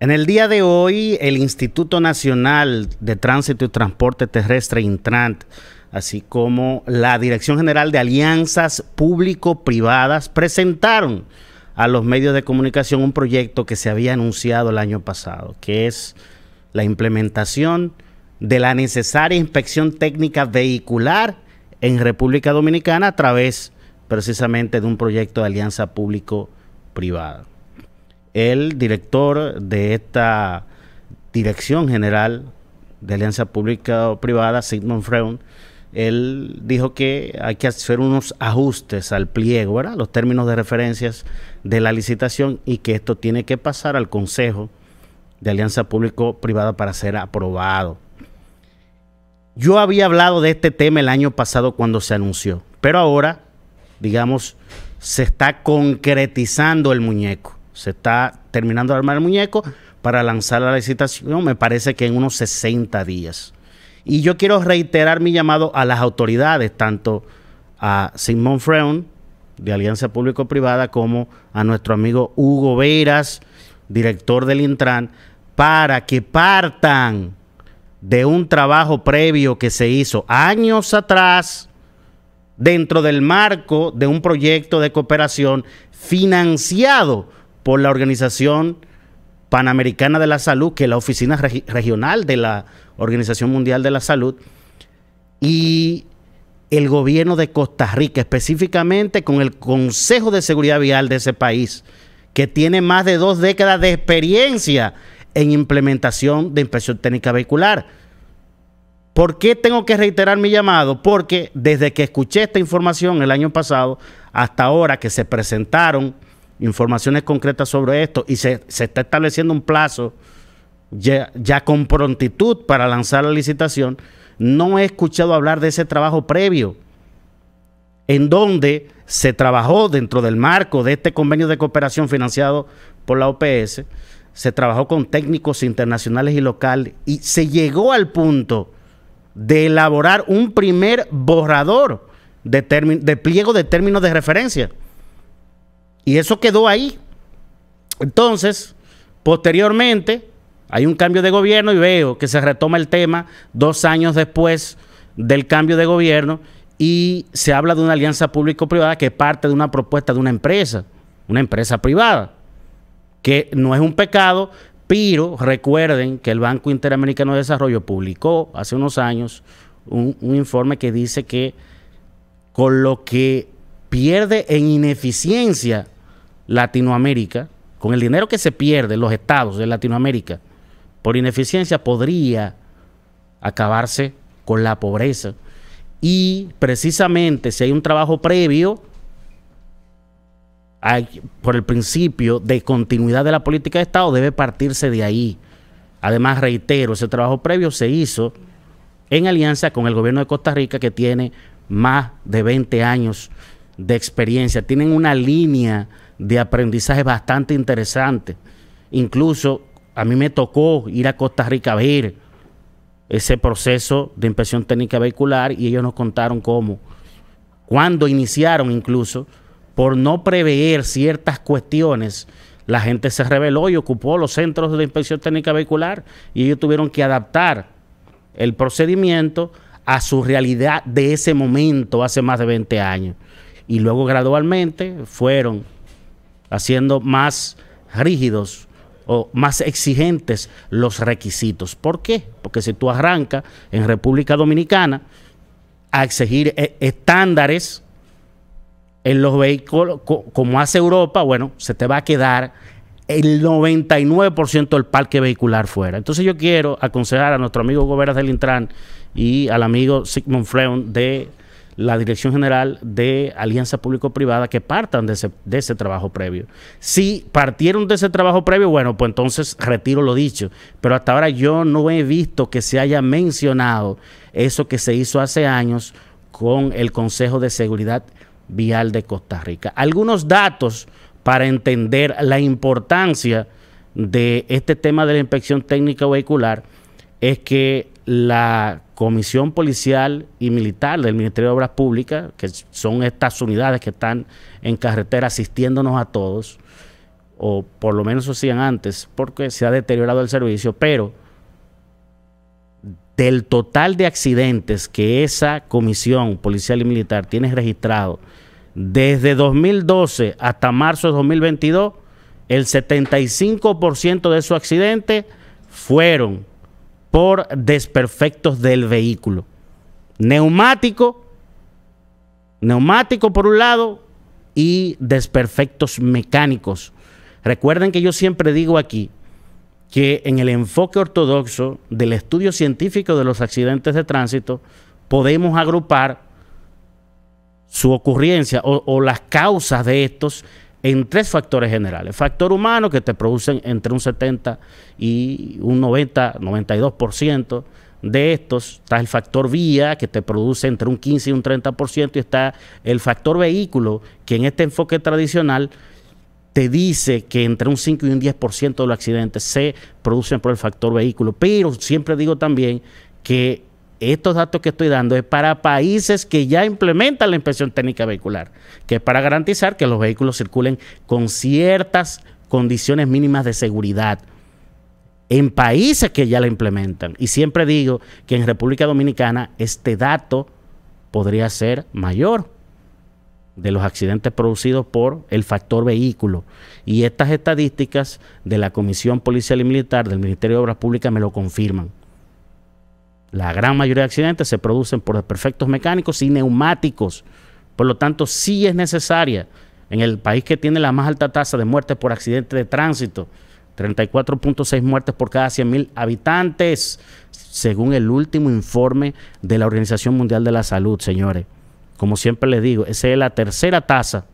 En el día de hoy, el Instituto Nacional de Tránsito y Transporte Terrestre, Intrant, así como la Dirección General de Alianzas Público-Privadas, presentaron a los medios de comunicación un proyecto que se había anunciado el año pasado, que es la implementación de la necesaria inspección técnica vehicular en República Dominicana a través precisamente de un proyecto de alianza público-privada el director de esta Dirección General de Alianza Pública o Privada, Sigmund Freund, él dijo que hay que hacer unos ajustes al pliego, ¿verdad? los términos de referencias de la licitación y que esto tiene que pasar al Consejo de Alianza Público-Privada para ser aprobado. Yo había hablado de este tema el año pasado cuando se anunció, pero ahora, digamos, se está concretizando el muñeco. Se está terminando de armar el muñeco para lanzar la licitación, me parece que en unos 60 días. Y yo quiero reiterar mi llamado a las autoridades, tanto a Simón Freund, de Alianza Público-Privada, como a nuestro amigo Hugo Veras, director del Intran, para que partan de un trabajo previo que se hizo años atrás dentro del marco de un proyecto de cooperación financiado por la Organización Panamericana de la Salud, que es la oficina regional de la Organización Mundial de la Salud, y el gobierno de Costa Rica, específicamente con el Consejo de Seguridad Vial de ese país, que tiene más de dos décadas de experiencia en implementación de inspección técnica vehicular. ¿Por qué tengo que reiterar mi llamado? Porque desde que escuché esta información el año pasado hasta ahora que se presentaron informaciones concretas sobre esto y se, está estableciendo un plazo ya, ya, con prontitud para lanzar la licitación, no he escuchado hablar de ese trabajo previo, en donde se trabajó dentro del marco de este convenio de cooperación financiado por la OPS, se trabajó con técnicos internacionales y locales y se llegó al punto de elaborar un primer borrador de, de pliego de términos de referencia. Y eso quedó ahí. Entonces, posteriormente, hay un cambio de gobierno y veo que se retoma el tema dos años después del cambio de gobierno y se habla de una alianza público-privada que parte de una propuesta de una empresa, una empresa privada, que no es un pecado, pero recuerden que el Banco Interamericano de Desarrollo publicó hace unos años un, informe que dice que con lo que pierde en ineficiencia Latinoamérica, con el dinero que se pierde en los estados de Latinoamérica por ineficiencia, podría acabarse con la pobreza. Y precisamente si hay un trabajo previo por el principio de continuidad de la política de Estado, debe partirse de ahí. Además, reitero, ese trabajo previo se hizo en alianza con el gobierno de Costa Rica, que tiene más de 20 años de experiencia. Tienen una línea de aprendizaje bastante interesante. Incluso a mí me tocó ir a Costa Rica a ver ese proceso de inspección técnica vehicular y ellos nos contaron cómo, cuando iniciaron incluso, por no prever ciertas cuestiones, la gente se rebeló y ocupó los centros de inspección técnica vehicular y ellos tuvieron que adaptar el procedimiento a su realidad de ese momento hace más de 20 años. Y luego gradualmente fueron haciendo más rígidos o más exigentes los requisitos. ¿Por qué? Porque si tú arrancas en República Dominicana a exigir eh, estándares en los vehículos como hace Europa, bueno, se te va a quedar el 99% del parque vehicular fuera. Entonces yo quiero aconsejar a nuestro amigo Goberas del Intran y al amigo Sigmund Freund de la Dirección General de Alianza Público-Privada que partan de ese, de ese, trabajo previo. Si partieron de ese trabajo previo, bueno, pues entonces retiro lo dicho. Pero hasta ahora yo no he visto que se haya mencionado eso que se hizo hace años con el Consejo de Seguridad Vial de Costa Rica. Algunos datos para entender la importancia de este tema de la inspección técnica vehicular es que la Comisión Policial y Militar del Ministerio de Obras Públicas, que son estas unidades que están en carretera asistiéndonos a todos, o por lo menos lo hacían antes, porque se ha deteriorado el servicio, pero del total de accidentes que esa Comisión Policial y Militar tiene registrado desde 2012 hasta marzo de 2022, el 75% de esos accidentes fueron por desperfectos del vehículo. Neumático, neumático por un lado y desperfectos mecánicos. Recuerden que yo siempre digo aquí que en el enfoque ortodoxo del estudio científico de los accidentes de tránsito podemos agrupar su ocurrencia o, o las causas de estos en tres factores generales. Factor humano, que te producen entre un 70 y un 90, 92% de estos. Está el factor vía, que te produce entre un 15 y un 30%. Y está el factor vehículo, que en este enfoque tradicional te dice que entre un 5 y un 10% de los accidentes se producen por el factor vehículo. Pero siempre digo también que estos datos que estoy dando es para países que ya implementan la inspección técnica vehicular, que es para garantizar que los vehículos circulen con ciertas condiciones mínimas de seguridad en países que ya la implementan. Y siempre digo que en República Dominicana este dato podría ser mayor de los accidentes producidos por el factor vehículo. Y estas estadísticas de la Comisión Policial y Militar del Ministerio de Obras Públicas me lo confirman. La gran mayoría de accidentes se producen por desperfectos mecánicos y neumáticos. Por lo tanto, sí es necesaria en el país que tiene la más alta tasa de muertes por accidente de tránsito, 34.6 muertes por cada mil habitantes, según el último informe de la Organización Mundial de la Salud, señores. Como siempre les digo, esa es la tercera tasa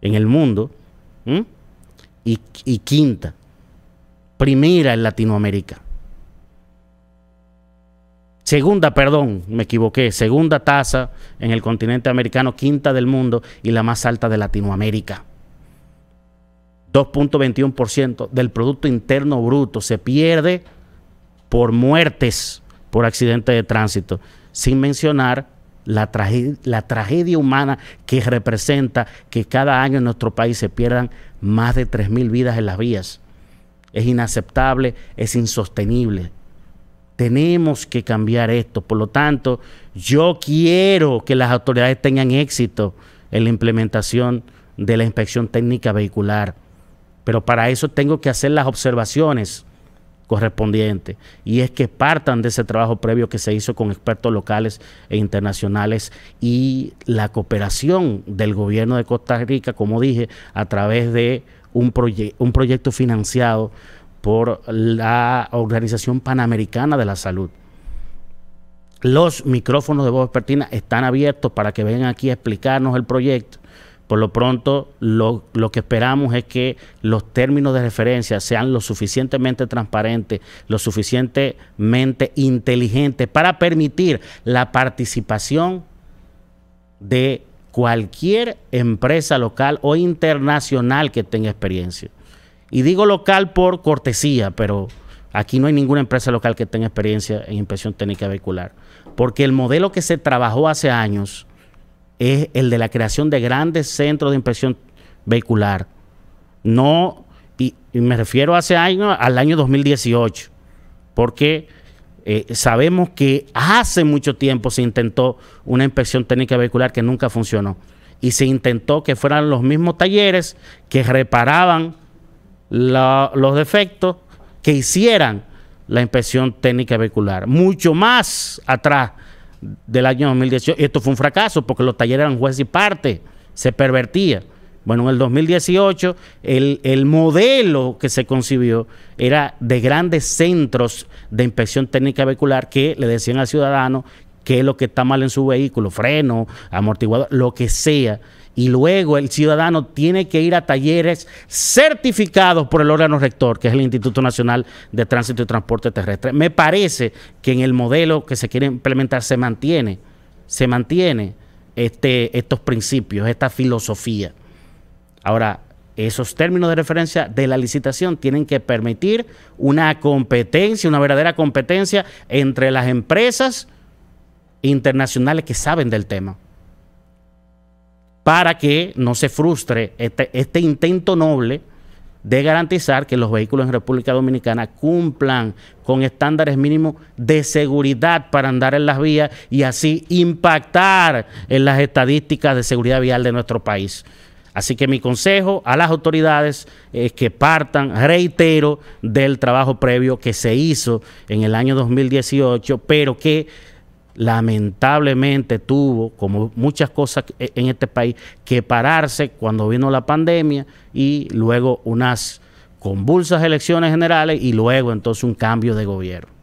en el mundo y quinta, primera en Latinoamérica segunda, perdón, me equivoqué, segunda tasa en el continente americano, quinta del mundo y la más alta de Latinoamérica. 2.21% del Producto Interno Bruto se pierde por muertes por accidentes de tránsito, sin mencionar la, la, tragedia humana que representa que cada año en nuestro país se pierdan más de 3.000 vidas en las vías. Es inaceptable, es insostenible. Tenemos que cambiar esto. Por lo tanto, yo quiero que las autoridades tengan éxito en la implementación de la inspección técnica vehicular. Pero para eso tengo que hacer las observaciones correspondientes. Y es que partan de ese trabajo previo que se hizo con expertos locales e internacionales y la cooperación del gobierno de Costa Rica, como dije, a través de un, un proyecto financiado por la Organización Panamericana de la Salud. Los micrófonos de Voz Expertina están abiertos para que vengan aquí a explicarnos el proyecto. Por lo pronto, lo, lo, que esperamos es que los términos de referencia sean lo suficientemente transparentes, lo suficientemente inteligentes para permitir la participación de cualquier empresa local o internacional que tenga experiencia. Y digo local por cortesía, pero aquí no hay ninguna empresa local que tenga experiencia en inspección técnica vehicular. Porque el modelo que se trabajó hace años es el de la creación de grandes centros de inspección vehicular. No, y, me refiero hace años al año 2018, porque eh, sabemos que hace mucho tiempo se intentó una inspección técnica vehicular que nunca funcionó. Y se intentó que fueran los mismos talleres que reparaban los defectos que hicieran la inspección técnica vehicular. Mucho más atrás del año 2018. Esto fue un fracaso porque los talleres eran juez y parte, se pervertía. Bueno, en el 2018 el, el, modelo que se concibió era de grandes centros de inspección técnica vehicular que le decían al ciudadano qué es lo que está mal en su vehículo, freno, amortiguador, lo que sea y luego el ciudadano tiene que ir a talleres certificados por el órgano rector, que es el Instituto Nacional de Tránsito y Transporte Terrestre. Me parece que en el modelo que se quiere implementar se mantiene, se mantiene este, estos principios, esta filosofía. Ahora, esos términos de referencia de la licitación tienen que permitir una competencia, una verdadera competencia entre las empresas internacionales que saben del tema para que no se frustre este, este, intento noble de garantizar que los vehículos en República Dominicana cumplan con estándares mínimos de seguridad para andar en las vías y así impactar en las estadísticas de seguridad vial de nuestro país. Así que mi consejo a las autoridades es que partan, reitero, del trabajo previo que se hizo en el año 2018, pero que lamentablemente tuvo, como muchas cosas e, en este país, que pararse cuando vino la pandemia y luego unas convulsas elecciones generales y luego entonces un cambio de gobierno.